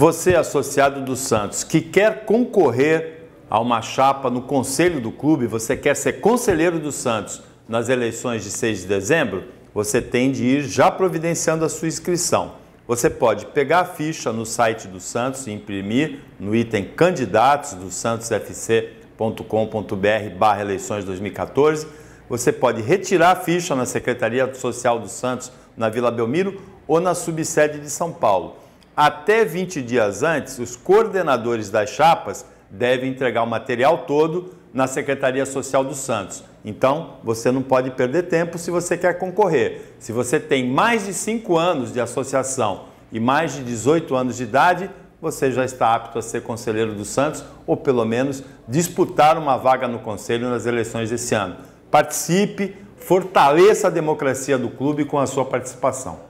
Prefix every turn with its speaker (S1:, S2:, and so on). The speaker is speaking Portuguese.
S1: Você, associado do Santos, que quer concorrer a uma chapa no conselho do clube, você quer ser conselheiro do Santos nas eleições de 6 de dezembro, você tem de ir já providenciando a sua inscrição. Você pode pegar a ficha no site do Santos e imprimir no item candidatos do santosfc.com.br barra eleições 2014. Você pode retirar a ficha na Secretaria Social do Santos na Vila Belmiro ou na subsede de São Paulo. Até 20 dias antes, os coordenadores das chapas devem entregar o material todo na Secretaria Social do Santos. Então, você não pode perder tempo se você quer concorrer. Se você tem mais de 5 anos de associação e mais de 18 anos de idade, você já está apto a ser conselheiro do Santos ou pelo menos disputar uma vaga no conselho nas eleições desse ano. Participe, fortaleça a democracia do
S2: clube com a sua participação.